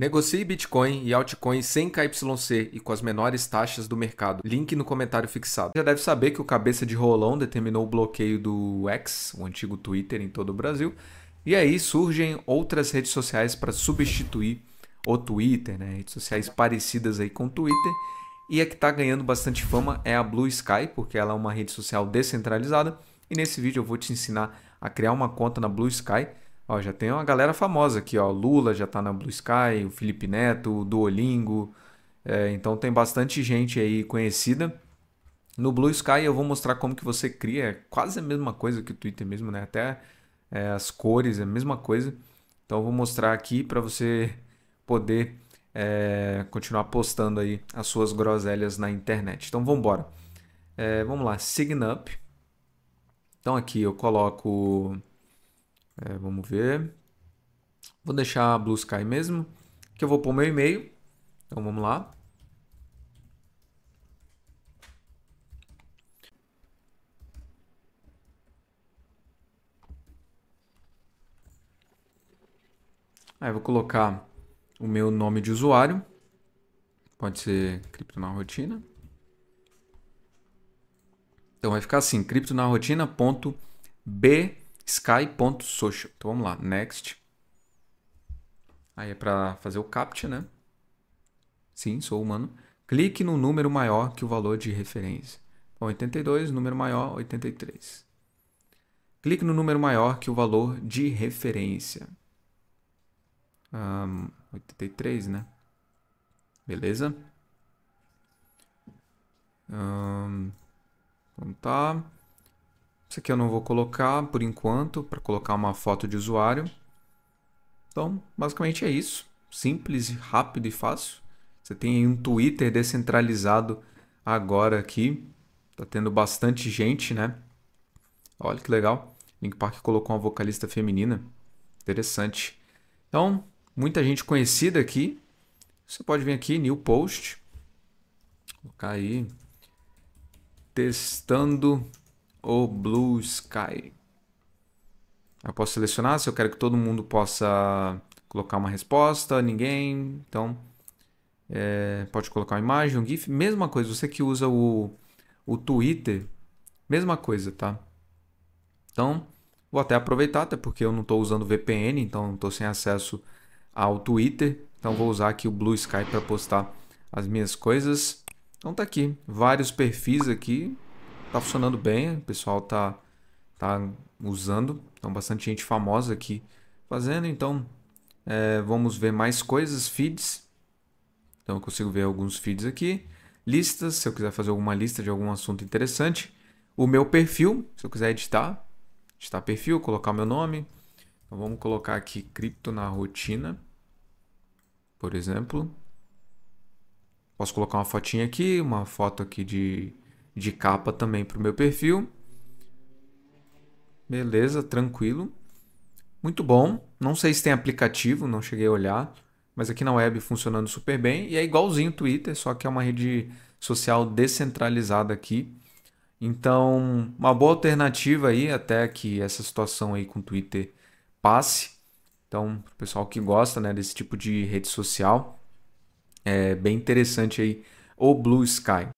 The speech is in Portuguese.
Negocie Bitcoin e altcoins sem KYC e com as menores taxas do mercado. Link no comentário fixado. Já deve saber que o cabeça de rolão determinou o bloqueio do X, o antigo Twitter em todo o Brasil. E aí surgem outras redes sociais para substituir o Twitter, né? redes sociais parecidas aí com o Twitter. E a que está ganhando bastante fama é a Blue Sky, porque ela é uma rede social descentralizada. E nesse vídeo eu vou te ensinar a criar uma conta na Blue Sky Ó, já tem uma galera famosa aqui, ó. Lula já está na Blue Sky, o Felipe Neto, o Duolingo. É, então tem bastante gente aí conhecida. No Blue Sky eu vou mostrar como que você cria, é quase a mesma coisa que o Twitter mesmo, né? Até é, as cores é a mesma coisa. Então eu vou mostrar aqui para você poder é, continuar postando aí as suas groselhas na internet. Então vamos embora. É, vamos lá, sign up. Então aqui eu coloco é, vamos ver. Vou deixar a Blue Sky mesmo, que eu vou pôr meu e-mail. Então vamos lá. Aí vou colocar o meu nome de usuário. Pode ser cripto na rotina. Então vai ficar assim, cripto na rotina.b sky.social. Então vamos lá, next. Aí é para fazer o captcha, né? Sim, sou humano. Clique no número maior que o valor de referência. 82, número maior, 83. Clique no número maior que o valor de referência. Um, 83, né? Beleza? Um, então tá. Isso aqui eu não vou colocar por enquanto, para colocar uma foto de usuário. Então, basicamente é isso. Simples, rápido e fácil. Você tem um Twitter descentralizado agora aqui. Tá tendo bastante gente, né? Olha que legal. Link Park colocou uma vocalista feminina. Interessante. Então, muita gente conhecida aqui. Você pode vir aqui, New Post. colocar aí. Testando o Blue Sky. Eu posso selecionar se eu quero que todo mundo possa colocar uma resposta, ninguém. Então, é, pode colocar uma imagem, um GIF. Mesma coisa, você que usa o, o Twitter, mesma coisa, tá? Então, vou até aproveitar, até porque eu não estou usando VPN, então não estou sem acesso ao Twitter. Então, vou usar aqui o Blue Sky para postar as minhas coisas. Então, tá aqui, vários perfis aqui tá funcionando bem, o pessoal tá, tá usando. Então, bastante gente famosa aqui fazendo. Então, é, vamos ver mais coisas, feeds. Então, eu consigo ver alguns feeds aqui. Listas, se eu quiser fazer alguma lista de algum assunto interessante. O meu perfil, se eu quiser editar. Editar perfil, colocar meu nome. Então, vamos colocar aqui cripto na rotina, por exemplo. Posso colocar uma fotinha aqui, uma foto aqui de de capa também para o meu perfil. Beleza, tranquilo. Muito bom. Não sei se tem aplicativo, não cheguei a olhar, mas aqui na web funcionando super bem. E é igualzinho o Twitter, só que é uma rede social descentralizada aqui. Então, uma boa alternativa aí até que essa situação aí com o Twitter passe. Então, o pessoal que gosta né, desse tipo de rede social, é bem interessante aí o Blue Sky.